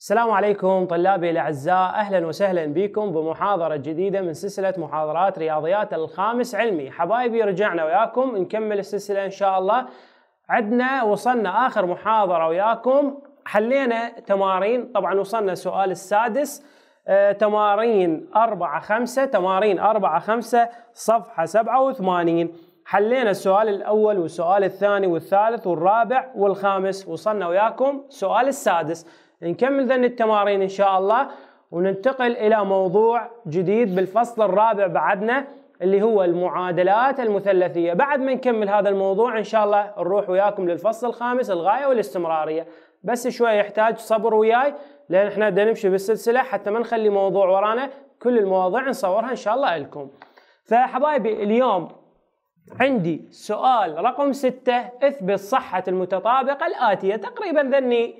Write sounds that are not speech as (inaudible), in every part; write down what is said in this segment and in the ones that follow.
السلام عليكم طلابي الاعزاء اهلا وسهلا بكم بمحاضره جديده من سلسله محاضرات رياضيات الخامس علمي حبايبي رجعنا وياكم نكمل السلسله ان شاء الله عدنا وصلنا اخر محاضره وياكم حلينا تمارين طبعا وصلنا السؤال السادس آه، تمارين 4 5 تمارين 4 5 صفحه 87 حلينا السؤال الاول والسؤال الثاني والثالث والرابع والخامس وصلنا وياكم السؤال السادس نكمل ذن التمارين إن شاء الله وننتقل إلى موضوع جديد بالفصل الرابع بعدنا اللي هو المعادلات المثلثية بعد ما نكمل هذا الموضوع إن شاء الله نروح وياكم للفصل الخامس الغاية والاستمرارية بس شوية يحتاج صبر وياي لأن احنا بدنا نمشي بالسلسلة حتى ما نخلي موضوع ورانا كل المواضيع نصورها إن شاء الله لكم فحبايبي اليوم عندي سؤال رقم ستة اثبت صحة المتطابقة الآتية تقريبا ذني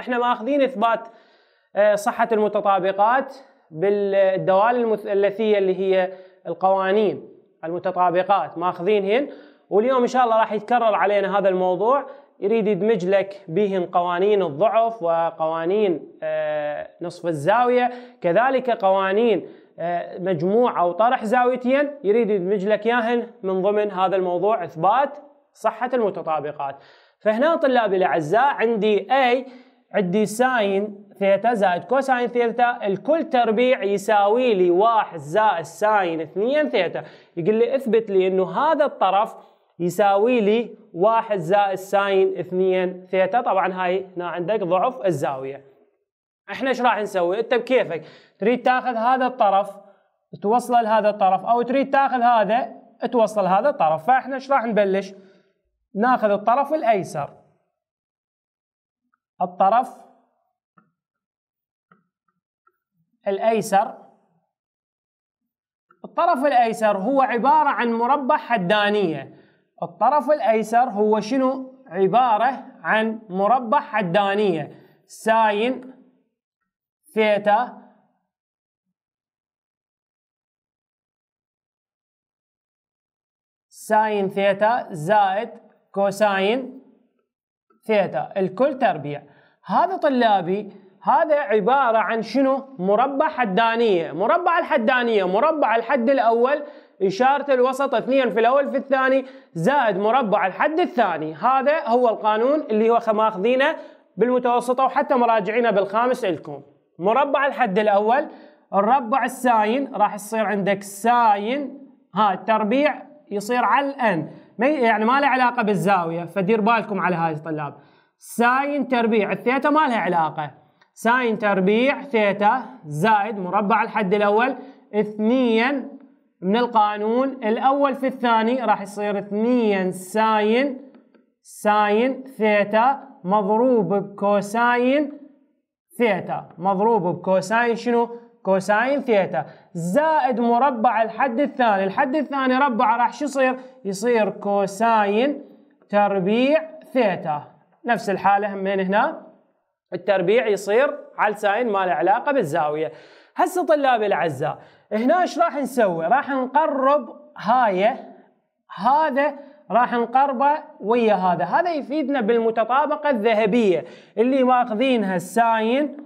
احنا ماخذين اثبات آه، صحه المتطابقات بالدوال المثلثيه اللي هي القوانين المتطابقات ماخذينهن واليوم ان شاء الله راح يتكرر علينا هذا الموضوع يريد يدمج لك بهن قوانين الضعف وقوانين آه، نصف الزاويه كذلك قوانين آه، مجموع او طرح زاويتين يريد يدمج لك اياهن من ضمن هذا الموضوع اثبات صحه المتطابقات فهنا طلابي الاعزاء عندي اي عندي ساين ثيتا زائد كوساين ثيتا الكل تربيع يساوي لي واحد زائد ساين اثنين ثيتا يقول لي اثبت لي انه هذا الطرف يساوي لي واحد زائد ساين اثنين ثيتا طبعا هاي هنا عندك ضعف الزاوية احنا ايش راح نسوي انت بكيفك تريد تاخذ هذا الطرف توصل لهذا الطرف او تريد تاخذ هذا توصل هذا الطرف فاحنا ايش راح نبلش ناخذ الطرف الايسر الطرف الأيسر الطرف الأيسر هو عبارة عن مربع حدانية الطرف الأيسر هو شنو عبارة عن مربع حدانية ساين ثيتا ساين ثيتا زائد كوساين ثيتا الكل تربيع هذا طلابي هذا عبارة عن شنو مربع حدانية مربع الحدانية مربع الحد الأول إشارة الوسط اثنين في الأول في الثاني زائد مربع الحد الثاني هذا هو القانون اللي هو ماخذينه بالمتوسطة وحتى مراجعينه بالخامس لكم مربع الحد الأول الربع الساين راح يصير عندك ساين ها التربيع يصير على الان يعني ما له علاقه بالزاويه فدير بالكم على هذه الطلاب ساين تربيع الثيتا ما لها علاقة ساين تربيع ثيتا زائد مربع الحد الأول اثنين من القانون الأول في الثاني راح يصير اثنين ساين ساين ثيتا مضروب بكوساين ثيتا مضروب بكوساين شنو؟ كوساين ثيتا زائد مربع الحد الثاني الحد الثاني ربعه راح شو يصير؟ يصير كوساين تربيع ثيتا نفس الحالة همين هنا التربيع يصير على الساين ما له علاقة بالزاوية هسه طلابي الأعزاء هنا ايش راح نسوي راح نقرب هاي هذا راح نقربه ويا هذا هذا يفيدنا بالمتطابقة الذهبية اللي ماخذينها الساين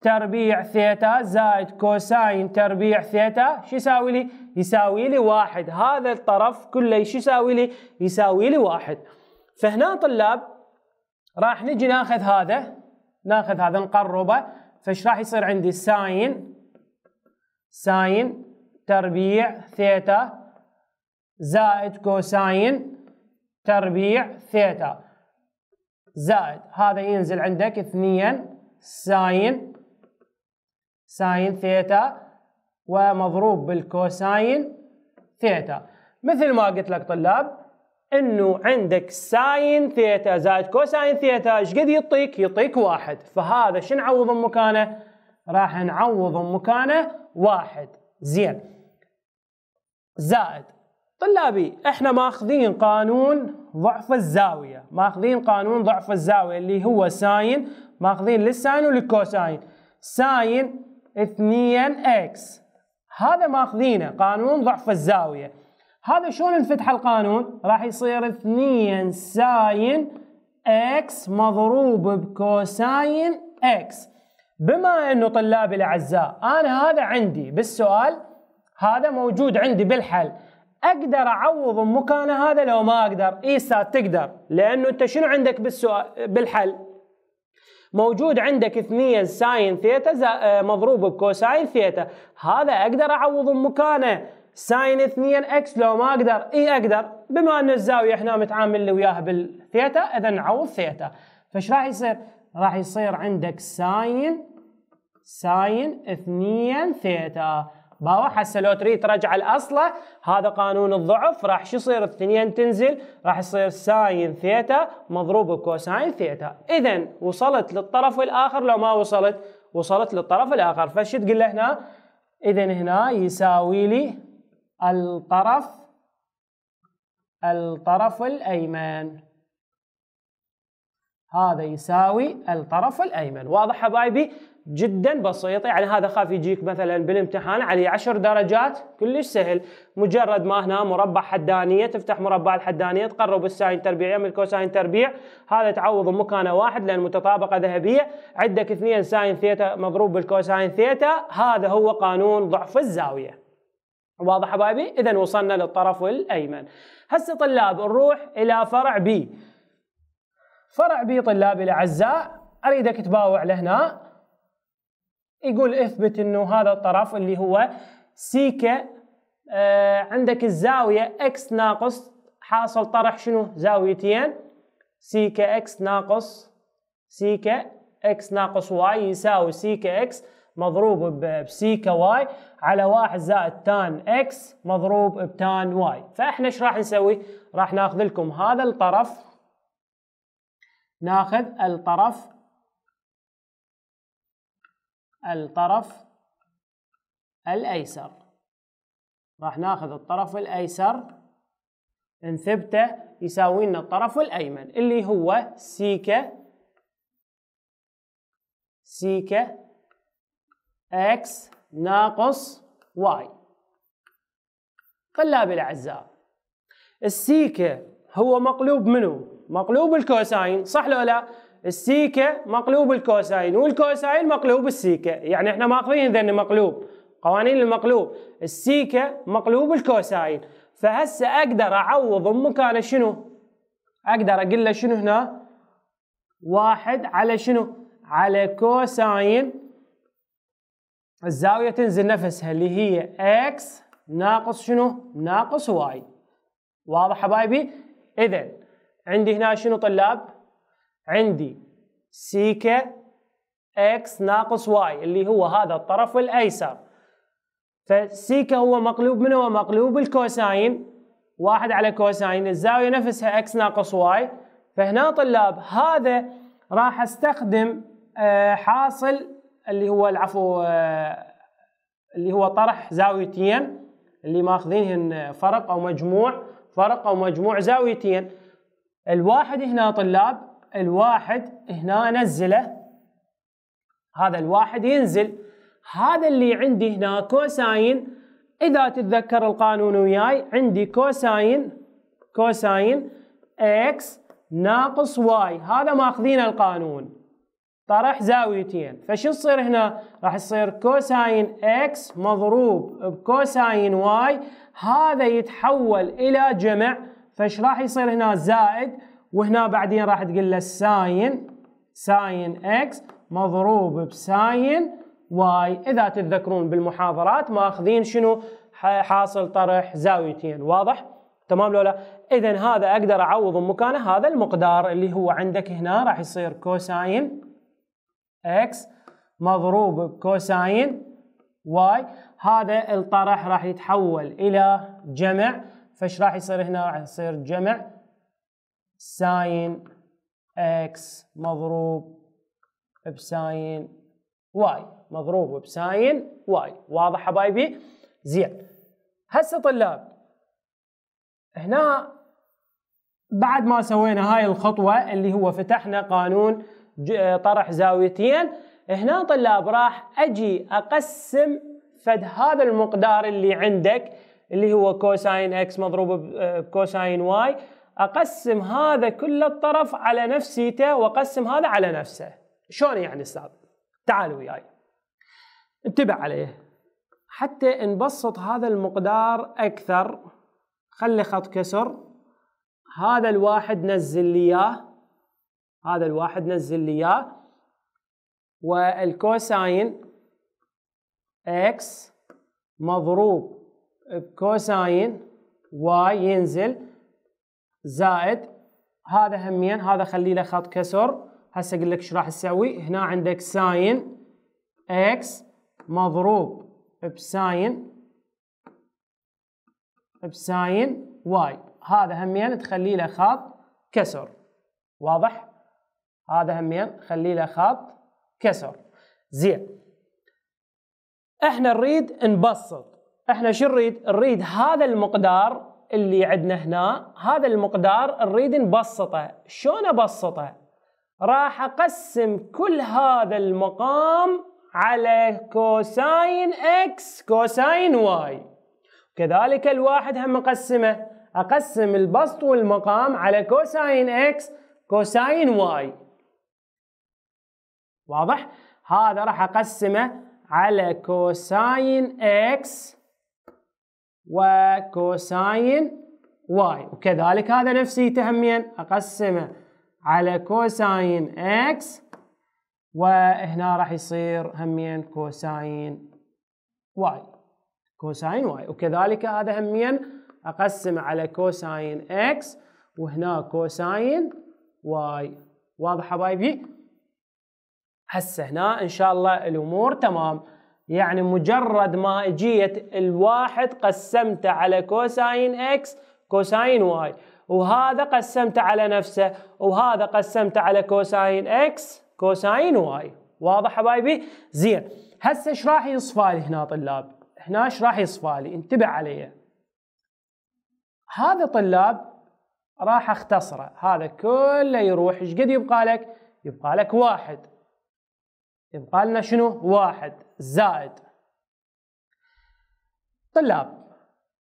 تربيع ثيتا زائد كوساين تربيع ثيتا شو يساوي لي؟ يساوي لي واحد هذا الطرف كله شو يساوي لي؟ يساوي لي واحد فهنا طلاب راح نجي ناخذ هذا ناخذ هذا نقربه فايش راح يصير عندي ساين ساين تربيع ثيتا زائد كوساين تربيع ثيتا زائد هذا ينزل عندك اثنين ساين ساين ثيتا ومضروب بالكوساين ثيتا مثل ما قلت لك طلاب انه عندك ساين ثيتا زائد كوساين ثيتا ايش قد يعطيك؟ يعطيك واحد، فهذا شو نعوض مكانه؟ راح نعوض مكانه واحد، زين. زائد طلابي احنا ماخذين قانون ضعف الزاويه، ماخذين قانون ضعف الزاويه اللي هو ساين، ماخذين للساين وللكوساين. ساين 2 اكس هذا ماخذينه قانون ضعف الزاويه. هذا شلون انفتح القانون راح يصير 2 ساين اكس مضروب بكوساين اكس بما انه طلابي الاعزاء انا هذا عندي بالسؤال هذا موجود عندي بالحل اقدر اعوض مكانه هذا لو ما اقدر اي ساد تقدر لانه انت شنو عندك بالسؤال بالحل موجود عندك 2 ساين ثيتا مضروب بكوساين ثيتا هذا اقدر اعوض مكانه ساين 2 اكس لو ما اقدر اي اقدر بما ان الزاويه احنا متعامل وياها بالثيتا اذا نعوض ثيتا فايش راح يصير؟ راح يصير عندك ساين ساين 2 ثيتا باو هسه لو تريد ترجع لاصله هذا قانون الضعف راح شو يصير الثنين تنزل راح يصير ساين ثيتا مضروب بكوساين ثيتا اذا وصلت للطرف الاخر لو ما وصلت وصلت للطرف الاخر فايش تقول له هنا اذا هنا يساوي لي الطرف الطرف الأيمن هذا يساوي الطرف الأيمن واضح حبايبي جدا بسيطة يعني هذا خاف يجيك مثلا بالامتحان عليه عشر درجات كلش سهل مجرد ما هنا مربع حدانية تفتح مربع الحدانية تقرب الساين تربيع يعمل الكوساين تربيع هذا تعوض مكانه واحد لأن متطابقة ذهبية عندك اثنين ساين ثيتا مضروب بالكوساين ثيتا هذا هو قانون ضعف الزاوية واضح حبايبي؟ اذا وصلنا للطرف الايمن. هسه طلاب نروح الى فرع بي. فرع بي طلابي الاعزاء اريدك تباوع لهنا يقول اثبت انه هذا الطرف اللي هو سيكا آه عندك الزاويه اكس ناقص حاصل طرح شنو؟ زاويتين سيكا اكس ناقص سيكا اكس ناقص واي يساوي سيكا اكس مضروب بسيكا واي على واحد زائد تان اكس مضروب بتان واي فاحنا ايش راح نسوي راح ناخذ لكم هذا الطرف ناخذ الطرف الطرف الايسر راح ناخذ الطرف الايسر نثبته يساوي لنا الطرف الايمن اللي هو سيكا سيكا x ناقص y قلابي الأعزاء السيكة هو مقلوب منه مقلوب الكوساين صح لو لا السيكة مقلوب الكوساين والكوساين مقلوب السيكة يعني احنا ماخذين ذن مقلوب قوانين المقلوب السيكة مقلوب الكوساين فهسه اقدر اعوض مكانه شنو اقدر اقول له شنو هنا واحد على شنو على كوساين الزاوية تنزل نفسها اللي هي x ناقص شنو؟ ناقص y واضح حبايبي؟ إذا عندي هنا شنو طلاب؟ عندي سيكا x ناقص y اللي هو هذا الطرف الأيسر فسيكا هو مقلوب منه هو مقلوب الكوساين واحد على كوساين الزاوية نفسها x ناقص y فهنا طلاب هذا راح استخدم آه، حاصل اللي هو العفو آه، اللي هو طرح زاويتين اللي ماخذينهن فرق او مجموع فرق او مجموع زاويتين الواحد هنا طلاب الواحد هنا نزله هذا الواحد ينزل هذا اللي عندي هنا كوساين اذا تتذكر القانون وياي عندي كوساين كوساين اكس ناقص واي هذا ماخذين القانون طرح زاويتين فشو يصير هنا راح يصير كوساين اكس مضروب بكوساين واي هذا يتحول الى جمع فش راح يصير هنا زائد وهنا بعدين راح تقول له ساين ساين اكس مضروب بساين واي اذا تتذكرون بالمحاضرات ماخذين شنو حاصل طرح زاويتين واضح تمام لولا اذا هذا اقدر اعوض مكانه هذا المقدار اللي هو عندك هنا راح يصير كوساين اكس مضروب بكوساين واي هذا الطرح راح يتحول الى جمع فايش راح يصير هنا راح يصير جمع ساين اكس مضروب بساين واي مضروب بساين واي واضح حبايبي زين هسه طلاب هنا بعد ما سوينا هاي الخطوه اللي هو فتحنا قانون آه، طرح زاويتين هنا طلاب راح اجي اقسم فد هذا المقدار اللي عندك اللي هو كوساين اكس مضروب بكوساين آه، واي اقسم هذا كل الطرف على نفسيته واقسم هذا على نفسه شلون يعني استاذ تعالوا وياي انتبه عليه حتى نبسط هذا المقدار اكثر خلي خط كسر هذا الواحد نزل لي اياه هذا الواحد نزل لي اياه والكوساين اكس مضروب بكوساين واي ينزل زائد هذا همين هذا خلي له خط كسر هسه اقول لك ايش راح تسوي هنا عندك ساين اكس مضروب بساين بساين واي هذا همين تخلي له خط كسر واضح هذا همين خلي له خط كسر زين احنا نريد نبسط احنا شو نريد نريد هذا المقدار اللي عندنا هنا هذا المقدار نريد نبسطه شلون ابسطه راح اقسم كل هذا المقام على كوساين اكس كوساين واي كذلك الواحد هم اقسمه اقسم البسط والمقام على كوساين اكس كوساين واي واضح؟ هذا راح أقسمه على كوساين إكس وكوساين واي وكذلك هذا نفسيته همين أقسمه على كوساين إكس وهنا راح يصير همين كوساين واي كوساين واي وكذلك هذا همين أقسمه على كوساين إكس وهنا كوساين واي واضح حبايبي؟ هسه هنا ان شاء الله الامور تمام يعني مجرد ما اجيت الواحد قسمته على كوساين اكس كوساين واي وهذا قسمته على نفسه وهذا قسمته على كوساين اكس كوساين واي واضح حبايبي زين هسه ايش راح يصفالي هنا طلاب هنا ايش راح يصفالي انتبه علي هذا طلاب راح اختصره هذا كله يروح ايش قد يبقى لك يبقى لك واحد يبقى لنا شنو واحد زائد طلاب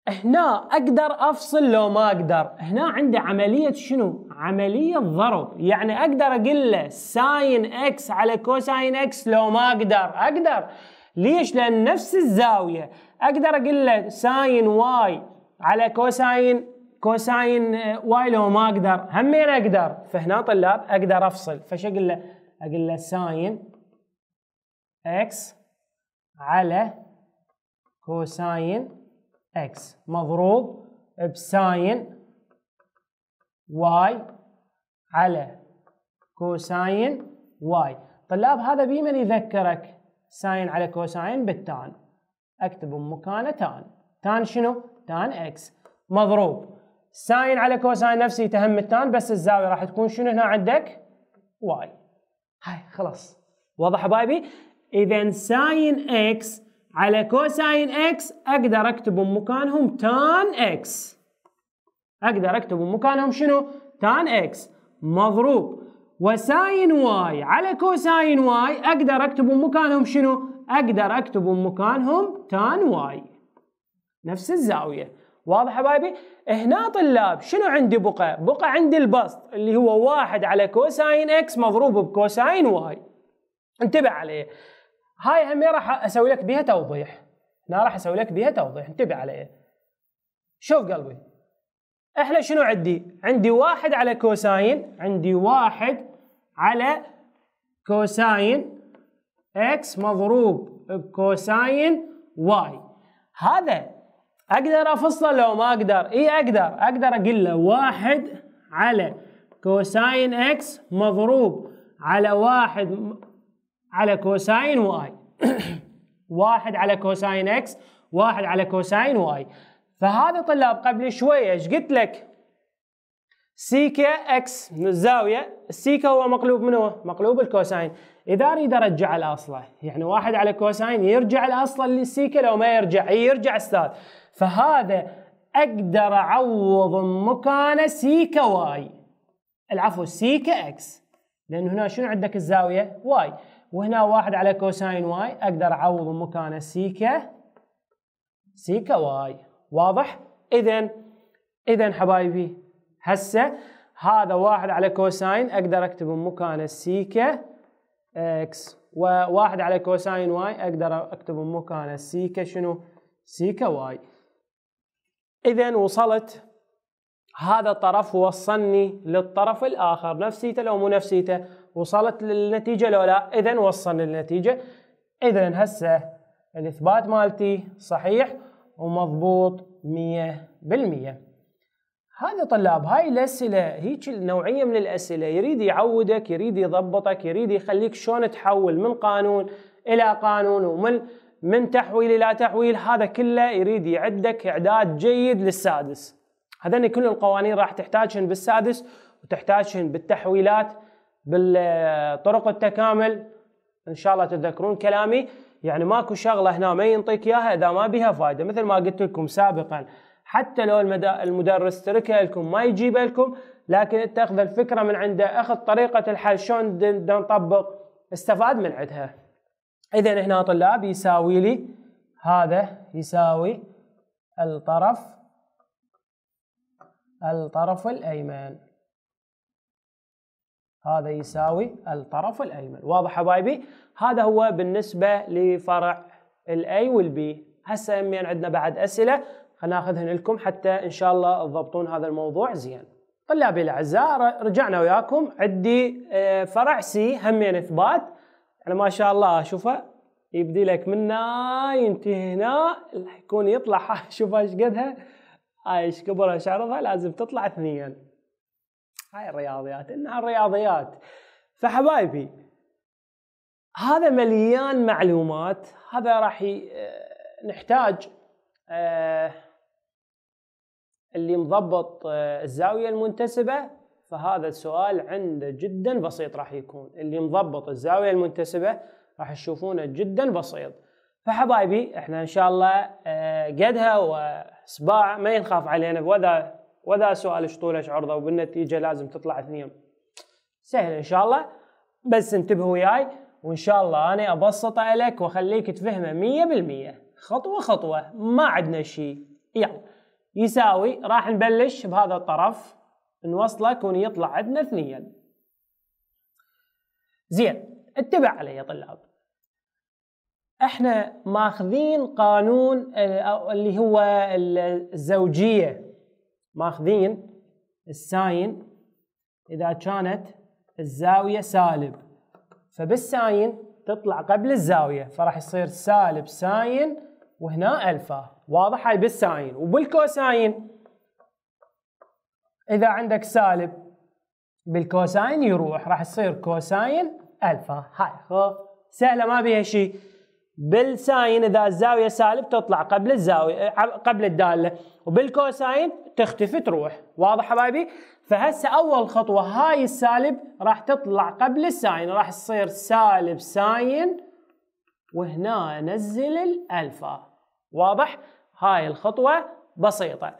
هنا اقدر افصل لو ما اقدر هنا عندي عمليه شنو عمليه ضرب يعني اقدر اقول له ساين اكس على كوساين اكس لو ما اقدر اقدر ليش لان نفس الزاويه اقدر اقول له ساين واي على كوساين كوساين واي لو ما اقدر همين اقدر فهنا طلاب اقدر افصل فش اقول له اقول له ساين x على كوساين x مضروب بساين واي على كوساين واي طلاب هذا بمن يذكرك ساين على كوساين بالتان اكتب مكانه تان تان شنو تان اكس مضروب ساين على كوساين نفسه يتهم التان بس الزاويه راح تكون شنو هنا عندك واي هاي خلاص واضح حبايبي إذا ساين إكس على كوساين إكس أقدر أكتب مكانهم تان إكس أقدر أكتب مكانهم شنو؟ تان إكس مضروب وساين واي على كوساين واي أقدر أكتب مكانهم شنو؟ أقدر أكتب مكانهم تان واي نفس الزاوية واضح حبايبي؟ هنا طلاب شنو عندي بقى؟ بقى عندي البسط اللي هو واحد على كوساين اكس مضروب بكوساين واي انتبه عليه هاي هم راح اسوي لك بيها توضيح هنا راح اسوي لك بيها توضيح انتبه علي إيه. شوف قلبي احنا شنو عندي عندي واحد على كوساين عندي واحد على كوساين اكس مضروب بكوساين واي هذا اقدر افصله لو ما اقدر اي اقدر اقدر اقول له واحد على كوساين اكس مضروب على واحد على كوساين واي (coughs) واحد على كوساين اكس واحد على كوساين واي فهذا طلاب قبل شويه ايش قلت لك سيكا اكس من الزاويه السيكا هو مقلوب من هو؟ مقلوب الكوساين اذا اريد ارجع الاصله يعني واحد على كوساين يرجع الاصله للسيكا لو ما يرجع يرجع استاذ فهذا اقدر اعوض مكان سيكا واي العفو سيكا اكس لان هنا شنو عندك الزاويه واي وهنا واحد على كوساين واي اقدر اعوض مكانه سيكا سيكا واي واضح؟ اذا اذا حبايبي هسه هذا واحد على كوساين اقدر اكتب مكانه سيكا اكس وواحد على كوساين واي اقدر اكتب مكانه سيكا شنو؟ سيكا واي اذا وصلت هذا الطرف وصلني للطرف الاخر نفسيته لو مو نفسيته وصلت للنتيجه لو لا اذا وصلنا للنتيجه اذا هسه الاثبات مالتي صحيح ومضبوط 100% هذا طلاب هاي الأسئلة هيك نوعية من الأسئلة يريد يعودك يريد يضبطك يريد يخليك شلون تحول من قانون إلى قانون ومن من تحويل إلى تحويل هذا كله يريد يعدك إعداد جيد للسادس هذني كل القوانين راح تحتاجهن بالسادس وتحتاجهن بالتحويلات بالطرق التكامل ان شاء الله تتذكرون كلامي يعني ماكو شغله هنا ما ينطيك اياها اذا ما بها فائده مثل ما قلت لكم سابقا حتى لو المدرس تركها لكم ما يجيب لكم لكن تاخذ الفكره من عنده اخذ طريقه الحل شلون نطبق استفاد من عندها اذا هنا طلاب يساوي لي هذا يساوي الطرف الطرف الايمن هذا يساوي الطرف الأيمن واضح حبايبي هذا هو بالنسبة لفرع الاي والبي هسه يمين عندنا بعد أسئلة خلينا ناخذهن لكم حتى إن شاء الله تضبطون هذا الموضوع زين طلابي الأعزاء رجعنا وياكم عندي آه، فرع سي همين إثبات يعني ما شاء الله أشوفه يبدي لك من هنا ينتهي هنا يكون يطلع (laughs) شوف ايش قدها آه، ايش كبرها شعرها لازم تطلع اثنين هاي الرياضيات انها الرياضيات فحبايبي هذا مليان معلومات هذا راح آه، نحتاج آه، اللي مضبط آه، الزاوية المنتسبة فهذا السؤال عنده جدا بسيط راح يكون اللي مضبط الزاوية المنتسبة راح تشوفونه جدا بسيط فحبايبي احنا ان شاء الله قدها وسباع ما ينخاف علينا بوذا وذا سؤال ايش ايش عرضه وبالنتيجه لازم تطلع اثنين سهل ان شاء الله بس انتبه وياي وان شاء الله انا ابسطه لك واخليك تفهمه 100% خطوه خطوه ما عندنا شيء يلا يساوي راح نبلش بهذا الطرف نوصله ويطلع عندنا اثنين زين اتبع علي يا طلاب احنا ماخذين قانون آه، اللي هو الزوجيه ماخذين الساين اذا كانت الزاويه سالب فبالساين تطلع قبل الزاويه فراح يصير سالب ساين وهنا الفا واضح هاي بالساين وبالكوساين اذا عندك سالب بالكوساين يروح راح يصير كوساين الفا هاي سهله ما بيها شيء بالساين اذا الزاويه سالب تطلع قبل الزاويه أه، قبل الداله وبالكوساين تختفي تروح واضح حبايبي فهسه اول خطوه هاي السالب راح تطلع قبل الساين راح تصير سالب ساين وهنا انزل الالفا واضح هاي الخطوه بسيطه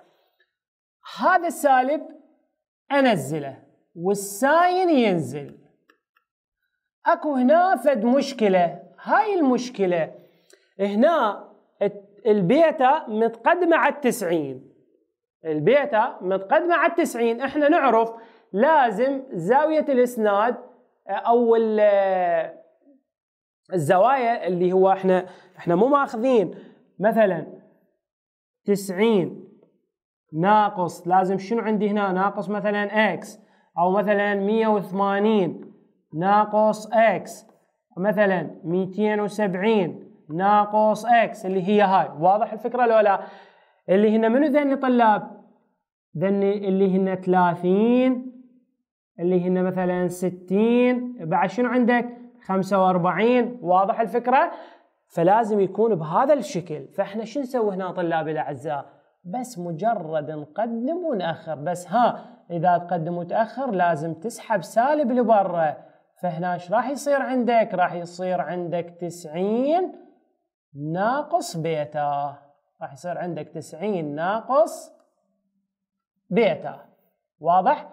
هذا السالب انزله والساين ينزل اكو هنا فد مشكله هاي المشكلة هنا البيتا متقدمة على التسعين البيتا متقدمة على التسعين احنا نعرف لازم زاوية الاسناد او الزوايا اللي هو احنا احنا مو ماخذين مثلا 90 ناقص لازم شنو عندي هنا ناقص مثلا اكس او مثلا 180 ناقص اكس مثلا 270 ناقص اكس اللي هي هاي واضح الفكره لو لا اللي هن منو ذني طلاب ذني اللي هن 30 اللي هن مثلا 60 بعد شنو عندك 45 واضح الفكره فلازم يكون بهذا الشكل فاحنا شو نسوي هنا طلابي الاعزاء بس مجرد نقدم ونأخر بس ها اذا تقدم وتأخر لازم تسحب سالب لبرا فهنا ايش راح يصير عندك راح يصير عندك 90 ناقص بيتا راح يصير عندك 90 ناقص بيتا واضح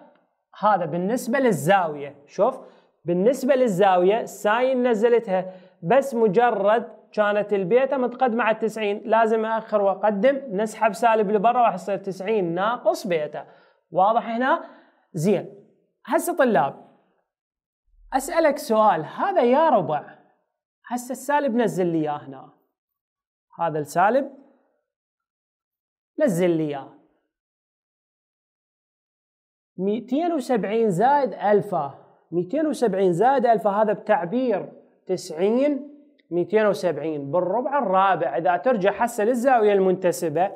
هذا بالنسبة للزاوية شوف بالنسبة للزاوية ساين نزلتها بس مجرد كانت البيتا متقدمة على 90 لازم أأخر وأقدم نسحب سالب لبرا راح يصير 90 ناقص بيتا واضح هنا زين هسه طلاب اسالك سؤال هذا يا ربع هسه السالب نزل لي اياه هنا هذا السالب نزل لي اياه 270 زائد الفا 270 زائد الفا هذا بتعبير 90 270 بالربع الرابع اذا ترجع هسه للزاويه المنتسبه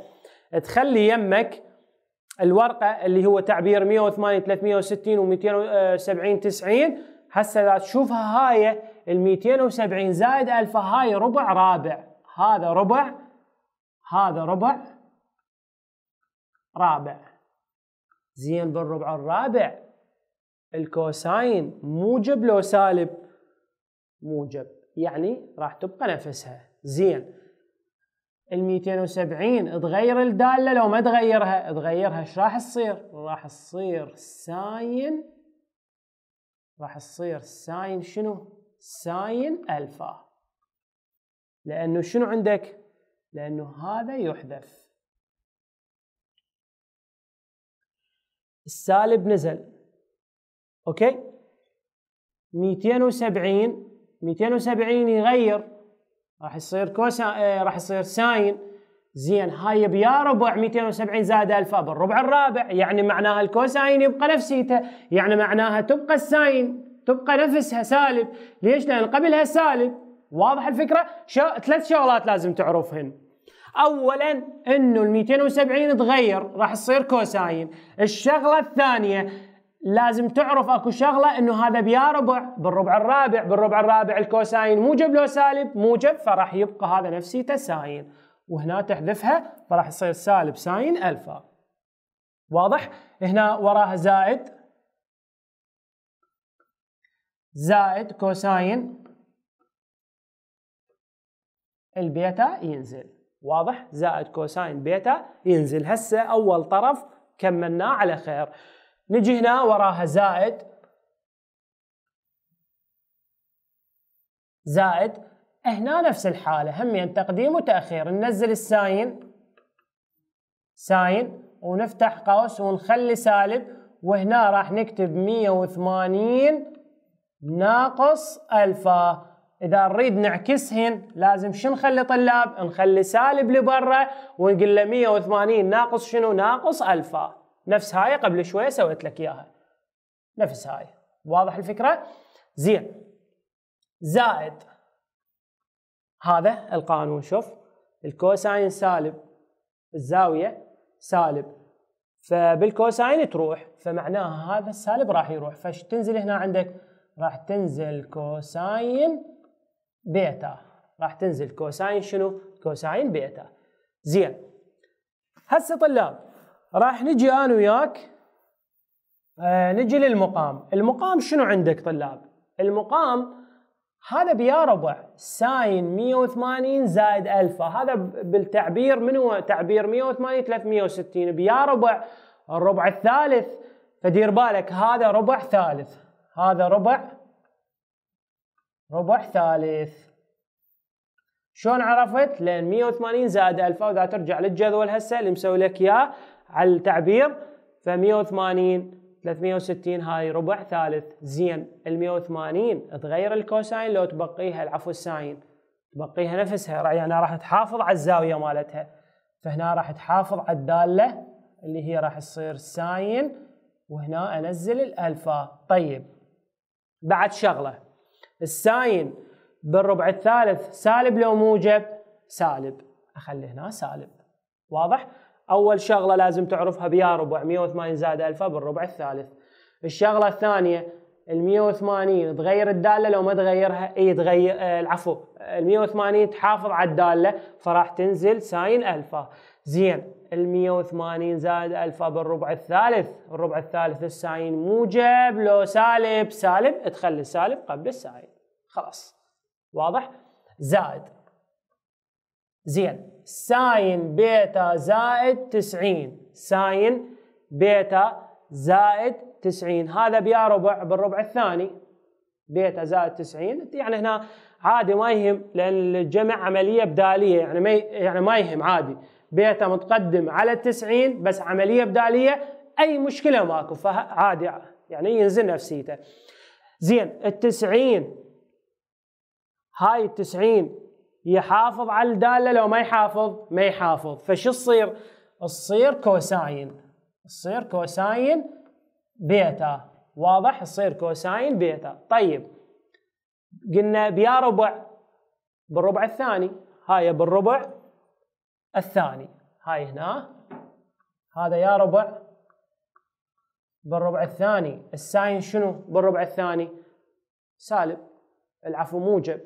تخلي يمك الورقه اللي هو تعبير 180 360 و 270 90 هسه اذا تشوفها هاي ال 270 زائد 1000 هاي ربع رابع هذا ربع هذا ربع رابع زين بالربع الرابع الكوساين موجب لو سالب موجب يعني راح تبقى نفسها زين ال 270 تغير الداله لو ما تغيرها تغيرها ايش راح تصير؟ راح تصير ساين راح تصير ساين شنو؟ ساين الفا لانه شنو عندك؟ لانه هذا يحذف السالب نزل اوكي 270 270 يغير راح يصير كوسا آه، راح يصير ساين زين هاي بيا ربع 270 زائد الفا بالربع الرابع يعني معناها الكوساين يبقى نفسيته يعني معناها تبقى الساين تبقى نفسها سالب ليش لان قبلها سالب واضح الفكره شو... ثلاث شغلات لازم تعرفهن اولا انه ال 270 تغير راح تصير كوساين الشغله الثانيه لازم تعرف اكو شغله انه هذا بيا ربع بالربع الرابع بالربع الرابع الكوساين موجب لو سالب موجب فراح يبقى هذا نفسيته ساين وهنا تحذفها فراح يصير سالب ساين الفا واضح هنا وراها زائد زائد كوساين البيتا ينزل واضح زائد كوساين بيتا ينزل هسه اول طرف كملناه على خير نجي هنا وراها زائد زائد هنا نفس الحالة همين تقديم وتأخير ننزل الساين ساين ونفتح قوس ونخلي سالب وهنا راح نكتب 180 ناقص ألفا إذا نريد نعكسهن لازم شو نخلي طلاب؟ نخلي سالب لبرا ونقول له 180 ناقص شنو؟ ناقص ألفا نفس هاي قبل شوي سويت لك إياها نفس هاي واضح الفكرة؟ زين زائد هذا القانون شوف الكوساين سالب الزاوية سالب فبالكوساين تروح فمعناها هذا السالب راح يروح فش تنزل هنا عندك راح تنزل كوساين بيتا راح تنزل كوساين شنو كوساين بيتا زين هسه طلاب راح نجي انا وياك آه نجي للمقام المقام شنو عندك طلاب المقام هذا بيا ربع ساين 180 زائد الفا هذا بالتعبير من هو تعبير 180 360 بيا ربع الربع الثالث فدير بالك هذا ربع ثالث هذا ربع ربع ثالث شلون عرفت؟ لان 180 زائد الفا واذا ترجع للجدول هسه اللي مسوي لك اياه على التعبير ف 180 360 هاي ربع ثالث زين ال 180 تغير الكوساين لو تبقيها العفو الساين تبقيها نفسها يعني راح تحافظ على الزاويه مالتها فهنا راح تحافظ على الداله اللي هي راح تصير ساين وهنا انزل الالفا طيب بعد شغله الساين بالربع الثالث سالب لو موجب سالب اخلي هنا سالب واضح اول شغله لازم تعرفها بيا ربع 180 زائد الفا بالربع الثالث الشغله الثانيه ال 180 تغير الداله لو ما تغيرها اي تغير آه، العفو ال 180 تحافظ على الداله فراح تنزل ساين الفا زين ال 180 زائد الفا بالربع الثالث الربع الثالث الساين موجب لو سالب سالب تخلي السالب قبل الساين خلاص واضح زائد زين ساين بيتا زائد 90 ساين بيتا زائد 90 هذا بيا ربع بالربع الثاني بيتا زائد 90 يعني هنا عادي ما يهم لان الجمع عمليه بداليه يعني ما يعني ما يهم عادي بيتا متقدم على 90 بس عمليه بداليه اي مشكله ماكو فعادي يعني ينزل نفسيته زين ال 90 هاي ال 90 يحافظ على الداله لو ما يحافظ ما يحافظ فشو تصير؟ تصير كوساين تصير كوساين بيتا واضح تصير كوساين بيتا طيب قلنا بيا ربع بالربع الثاني هاي بالربع الثاني هاي هنا هذا يا ربع بالربع الثاني الساين شنو بالربع الثاني سالب العفو موجب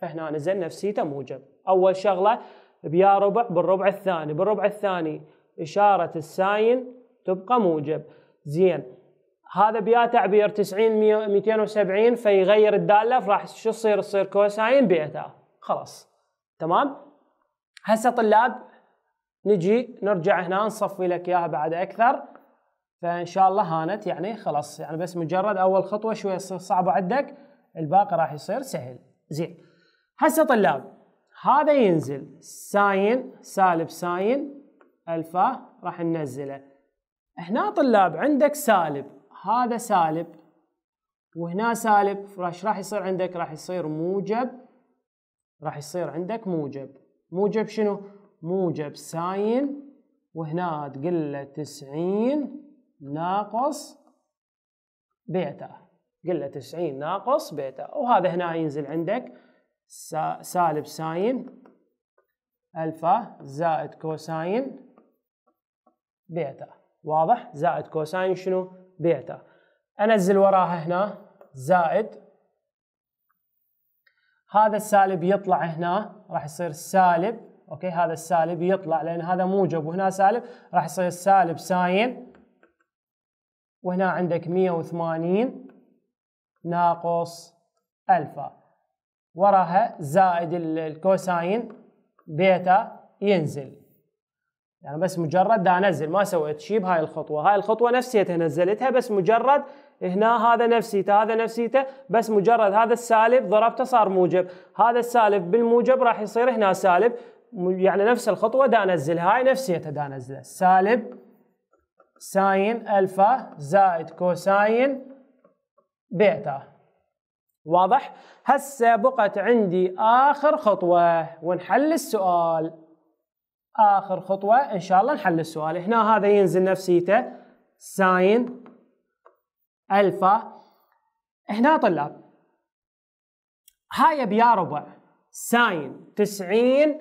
فهنا نزل نفسيته موجب اول شغله بيا ربع بالربع الثاني بالربع الثاني اشاره الساين تبقى موجب زين هذا بيا تعبير 90 270 فيغير الداله فراح شو تصير تصير كوساين بيتا خلاص تمام هسه طلاب نجي نرجع هنا نصفي لك اياها بعد اكثر فان شاء الله هانت يعني خلاص يعني بس مجرد اول خطوه شويه تصير صعبه عندك الباقي راح يصير سهل زين هسه طلاب هذا ينزل ساين سالب ساين الفا راح ننزله هنا طلاب عندك سالب هذا سالب وهنا سالب فراش راح يصير عندك راح يصير موجب راح يصير عندك موجب موجب شنو موجب ساين وهنا تقول له 90 ناقص بيتا قله 90 ناقص بيتا وهذا هنا ينزل عندك سالب ساين الفا زائد كوساين بيتا واضح زائد كوساين شنو بيتا انزل وراها هنا زائد هذا السالب يطلع هنا راح يصير سالب اوكي هذا السالب يطلع لان هذا موجب وهنا سالب راح يصير سالب ساين وهنا عندك 180 ناقص الفا وراها زائد الكوساين بيتا ينزل يعني بس مجرد دا انزل ما سويت شيء بهاي الخطوه هاي الخطوه نفسيتها نزلتها بس مجرد هنا هذا نفسيته هذا نفسيته بس مجرد هذا السالب ضربته صار موجب هذا السالب بالموجب راح يصير هنا سالب يعني نفس الخطوه دا انزل هاي نفسيتها دا انزل سالب ساين الفا زائد كوساين بيتا واضح؟ هسه بقت عندي آخر خطوة ونحل السؤال آخر خطوة إن شاء الله نحل السؤال هنا هذا ينزل نفسيته ساين ألفا هنا طلاب هاي بيا ربع ساين تسعين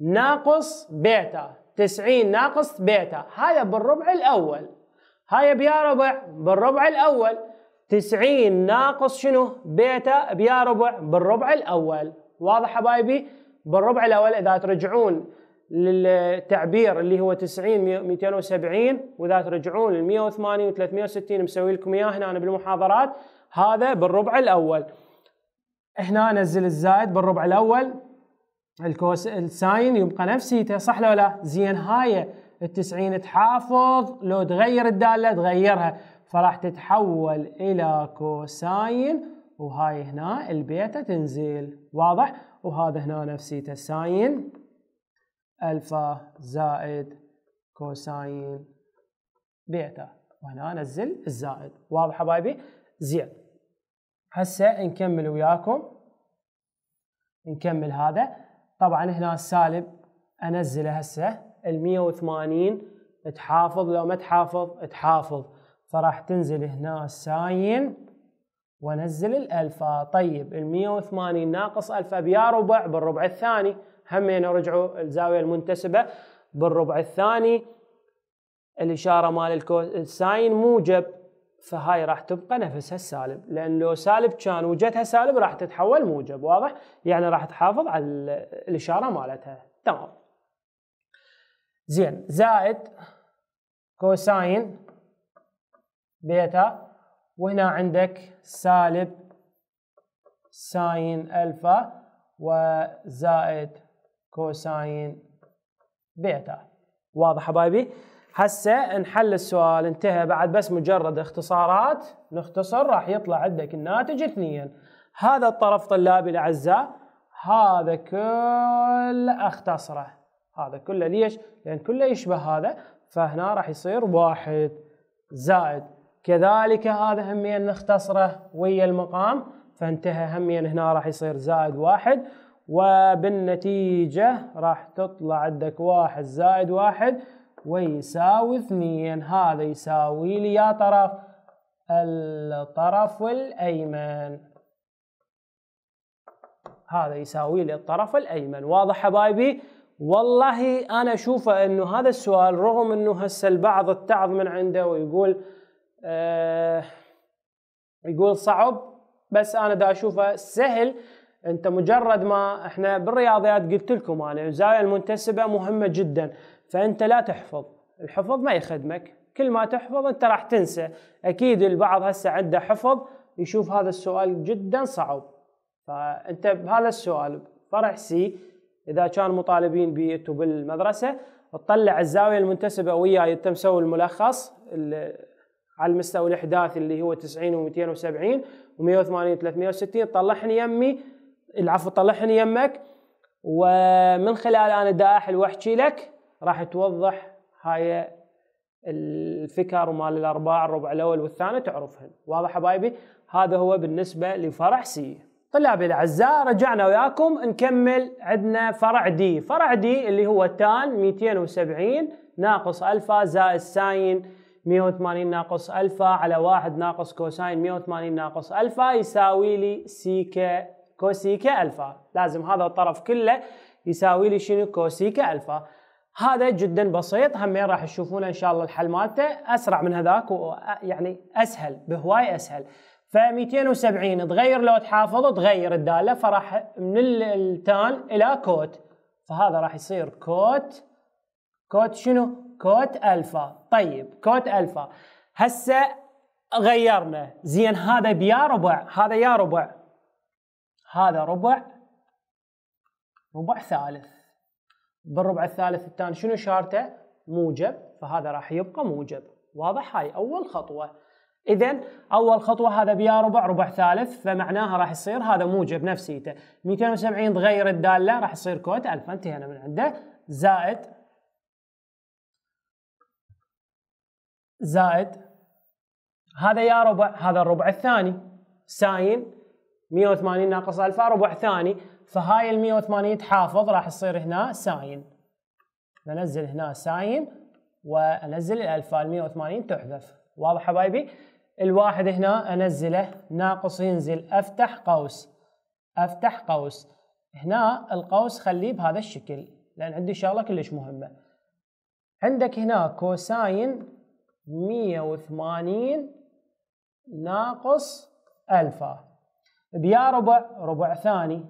ناقص بيتا تسعين ناقص بيتا هاي بالربع الأول هاي بيا ربع بالربع الأول 90 ناقص شنو؟ بيتا بيا ربع بالربع الاول واضح حبايبي؟ بالربع الاول اذا ترجعون للتعبير اللي هو 90 270 واذا ترجعون ل 180 و 360 مسوي لكم اياه هنا أنا بالمحاضرات هذا بالربع الاول هنا انزل الزائد بالربع الاول الكوس الساين يبقى نفسيته صح لو لا؟ زين هاي ال 90 تحافظ لو تغير الداله تغيرها فراح تتحول إلى كوساين وهاي هنا البيتا تنزيل واضح وهذا هنا نفسيته ساين ألفا زائد كوساين بيتا وهنا نزل الزائد واضح حبايبي زين هسه نكمل وياكم نكمل هذا طبعا هنا السالب انزله هسه ال 180 تحافظ لو ما تحافظ تحافظ فراح تنزل هنا ساين ونزل الالفا طيب ال 180 ناقص الفا بيا ربع بالربع الثاني همين رجعوا الزاويه المنتسبه بالربع الثاني الاشاره مال الساين موجب فهاي راح تبقى نفسها السالب لان لو سالب كان وجدها سالب راح تتحول موجب واضح يعني راح تحافظ على الاشاره مالتها تمام زين زائد كوساين بيتا وهنا عندك سالب ساين الفا وزائد كوساين بيتا واضح حبايبي هسه نحل السؤال انتهى بعد بس مجرد اختصارات نختصر راح يطلع عندك الناتج اثنين هذا الطرف طلابي الاعزاء هذا كل اختصره هذا كله ليش؟ لان كله يشبه هذا فهنا راح يصير واحد زائد كذلك هذا همين نختصره ويا المقام فانتهى همين هنا راح يصير زائد واحد وبالنتيجة راح تطلع عندك واحد زائد واحد ويساوي اثنين هذا يساوي لي يا طرف الطرف الأيمن هذا يساوي لي الطرف الأيمن واضح حبايبي والله أنا أشوفه أنه هذا السؤال رغم أنه هسه البعض اتعظ من عنده ويقول آه يقول صعب بس انا دا اشوفه سهل انت مجرد ما احنا بالرياضيات قلت لكم انا الزاويه المنتسبه مهمه جدا فانت لا تحفظ الحفظ ما يخدمك كل ما تحفظ انت راح تنسى اكيد البعض هسه عنده حفظ يشوف هذا السؤال جدا صعب فانت بهذا السؤال فرع سي اذا كان مطالبين بيتو بالمدرسه تطلع الزاويه المنتسبه وياي انت مسوي الملخص على المستوى الاحداثي اللي هو 90 و270 و180 و 360 طلعني يمي العفو طلعني يمك ومن خلال انا احل واحكي لك راح توضح هاي الفكر مال الارباع الربع الاول والثاني تعرفهن واضح حبايبي هذا هو بالنسبه لفرع سي طلابي الاعزاء رجعنا وياكم نكمل عندنا فرع دي فرع دي اللي هو تان 270 ناقص الفا زائد ساين 180 ناقص الفا على 1 ناقص كوساين 180 ناقص الفا يساوي لي سيكا كوسيكا الفا لازم هذا الطرف كله يساوي لي شنو كوسيكا الفا هذا جدا بسيط همين راح تشوفونه ان شاء الله الحل مالته اسرع من هذاك يعني اسهل بهواي اسهل ف 270 تغير لو تحافظ تغير الداله فراح من التان الى كوت فهذا راح يصير كوت كوت شنو؟ كوت الفا طيب كوت الفا هسه غيرنا زين هذا بيا ربع هذا يا ربع هذا ربع ربع ثالث بالربع الثالث الثاني شنو اشارته موجب فهذا راح يبقى موجب واضح هاي اول خطوه اذا اول خطوه هذا بيا ربع ربع ثالث فمعناها راح يصير هذا موجب نفسيته 270 تغير الداله راح يصير كوت الفا انتهينا من عنده زائد زائد هذا يا ربع هذا الربع الثاني ساين 180 ناقص الفا ربع ثاني فهاي ال 180 تحافظ راح تصير هنا ساين ننزل هنا ساين وانزل الالفا ال 180 تحذف واضح حبايبي الواحد هنا انزله ناقص ينزل افتح قوس افتح قوس هنا القوس خليه بهذا الشكل لان عندي شغله كلش مهمه عندك هنا كوساين 180 ناقص ألفا بيا طيب ربع ربع ثاني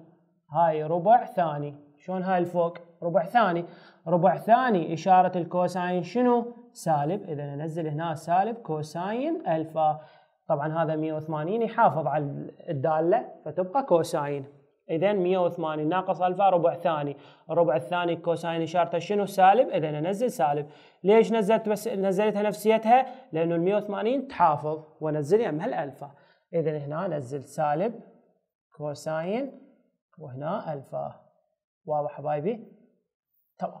هاي ربع ثاني شلون هاي الفوق ربع ثاني ربع ثاني إشارة الكوساين شنو سالب إذا ننزل هنا سالب كوساين ألفا طبعا هذا 180 يحافظ على الدالة فتبقى كوساين اذا 180 ناقص الفا ربع ثاني الربع الثاني كوساين اشارته شنو سالب اذا انزل سالب ليش نزلت بس نزلتها نفسيتها لانه ال 180 تحافظ وانزل يمها الالفا اذا هنا نزل سالب كوساين وهنا الفا واضح حبايبي تمام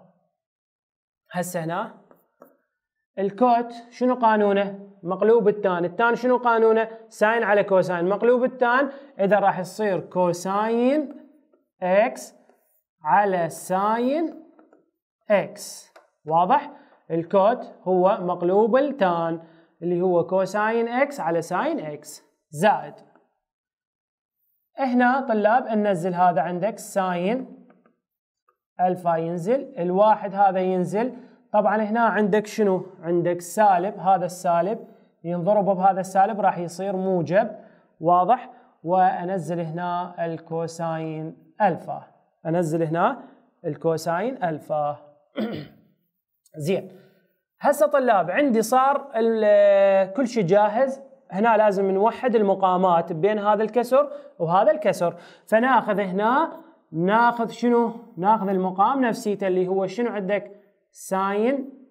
هسه هنا الكوت شنو قانونه مقلوب التان التان شنو قانونه ساين على كوساين مقلوب التان اذا راح يصير كوساين اكس على ساين اكس واضح الكوت هو مقلوب التان اللي هو كوساين اكس على ساين اكس زائد هنا طلاب ننزل هذا عندك ساين الفا ينزل الواحد هذا ينزل طبعا هنا عندك شنو عندك سالب هذا السالب ينضرب بهذا السالب راح يصير موجب واضح وانزل هنا الكوساين الفا انزل هنا الكوساين الفا (clears throat) زين هسه طلاب عندي صار كل شيء جاهز هنا لازم نوحد المقامات بين هذا الكسر وهذا الكسر فناخذ هنا ناخذ شنو ناخذ المقام نفسيته اللي هو شنو عندك ساين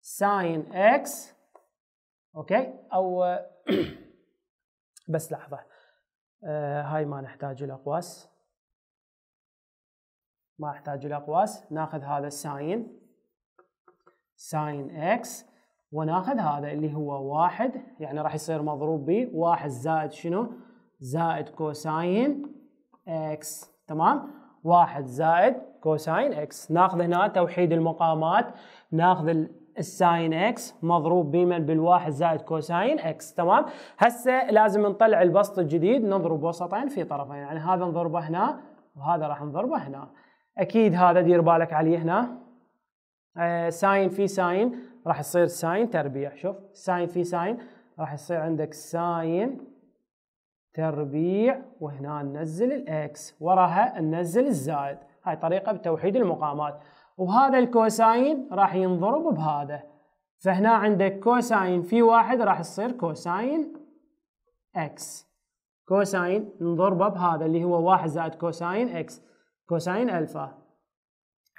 ساين اكس اوكي او (clears throat) بس لحظه آه هاي ما نحتاج الاقواس ما احتاج الاقواس ناخذ هذا الساين ساين اكس وناخذ هذا اللي هو واحد يعني راح يصير مضروب ب واحد زائد شنو زائد كوساين اكس تمام واحد زائد كوساين اكس ناخذ هنا توحيد المقامات ناخذ الساين اكس مضروب بمن بالواحد زائد كوساين اكس تمام هسه لازم نطلع البسط الجديد نضرب وسطين في طرفين يعني هذا نضربه هنا وهذا راح نضربه هنا اكيد هذا دير بالك عليه هنا آه ساين في ساين راح يصير ساين تربيع شوف ساين في ساين راح يصير عندك ساين تربيع وهنا ننزل الاكس وراها ننزل الزائد هاي طريقة بتوحيد المقامات وهذا الكوساين راح ينضرب بهذا فهنا عندك كوساين في واحد راح يصير كوساين اكس كوساين نضربه بهذا اللي هو واحد زائد كوساين اكس كوساين الفا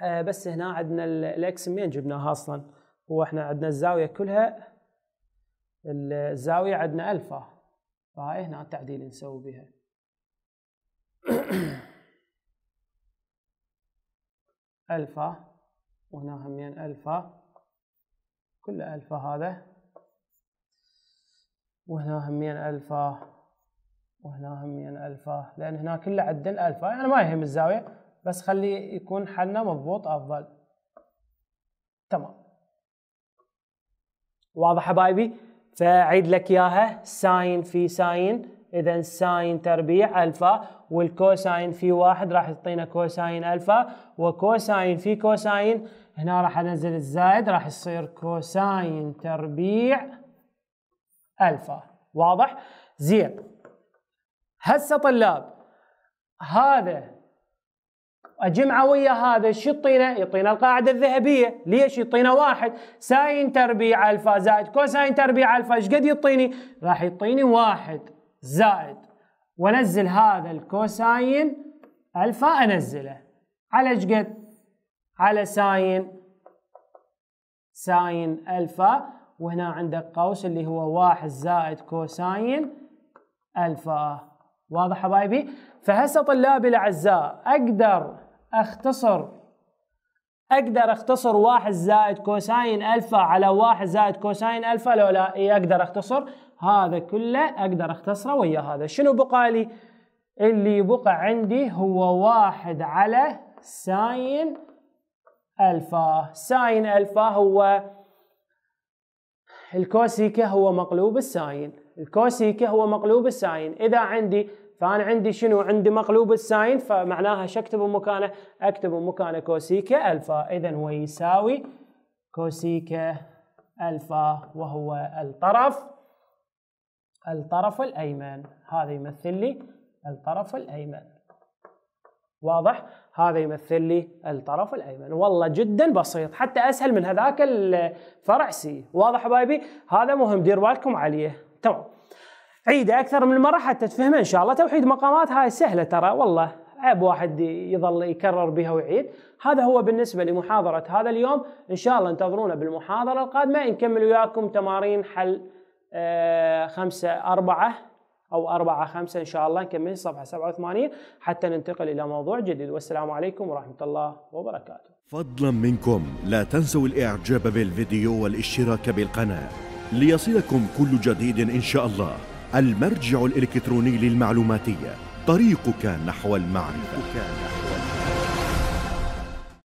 آه بس هنا عندنا الاكس منين جبناها اصلا هو احنا عندنا الزاوية كلها الزاوية عندنا الفا فهاي هنا التعديل نسوي بها (clears throat) ألفا وهنا همين ألفا كل ألفا هذا وهنا همين ألفا وهنا همين ألفا لأن هنا كله عدن ألفا يعني ما يهم الزاوية بس خلي يكون حلنا مضبوط أفضل تمام واضح حبايبي فأعيد لك إياها ساين في ساين اذا ساين تربيع الفا والكوساين في واحد راح يعطينا كوساين الفا وكوساين في كوساين هنا راح انزل الزائد راح يصير كوساين تربيع الفا واضح زين هسه طلاب هذا اجمعه ويا هذا شو يعطينا؟ يعطينا القاعده الذهبيه، ليش يعطينا واحد؟ ساين تربيع الفا زائد كوساين تربيع الفا ايش قد يعطيني؟ راح يعطيني واحد. زائد وانزل هذا الكوساين الفا انزله على ايش قد؟ على ساين ساين الفا وهنا عندك قوس اللي هو واحد زائد كوساين الفا واضح حبايبي؟ فهسه طلابي الاعزاء اقدر اختصر اقدر اختصر واحد زائد كوساين الفا على واحد زائد كوساين الفا لو لا اقدر اختصر هذا كله اقدر اختصره ويا هذا شنو بقى لي اللي بقى عندي هو واحد على ساين الفا ساين الفا هو الكوسيكا هو مقلوب الساين الكوسيكا هو مقلوب الساين إذا عندي فأنا عندي شنو عندي مقلوب الساين فمعناها شكتب مكانه أكتب مكانه كوسيكا ألفا إذا هو يساوي كوسيكا ألفا وهو الطرف الطرف الأيمن هذا يمثل لي الطرف الأيمن واضح هذا يمثل لي الطرف الأيمن والله جدا بسيط حتى أسهل من هذاك الفرع سي واضح حبايبي هذا مهم دير بالكم عليه تمام عيده أكثر من مرة حتى تفهمه إن شاء الله توحيد مقامات هاي سهلة ترى والله عيب واحد يظل يكرر بها ويعيد هذا هو بالنسبة لمحاضرة هذا اليوم إن شاء الله انتظرونا بالمحاضرة القادمة نكمل وياكم تمارين حل آه، خمسة أربعة أو أربعة خمسة إن شاء الله نكمل صفحة 87 حتى ننتقل إلى موضوع جديد والسلام عليكم ورحمة الله وبركاته فضلا منكم لا تنسوا الإعجاب بالفيديو والاشتراك بالقناة ليصلكم كل جديد إن شاء الله المرجع الإلكتروني للمعلوماتية طريقك نحو المعرفة, طريقك نحو المعرفة.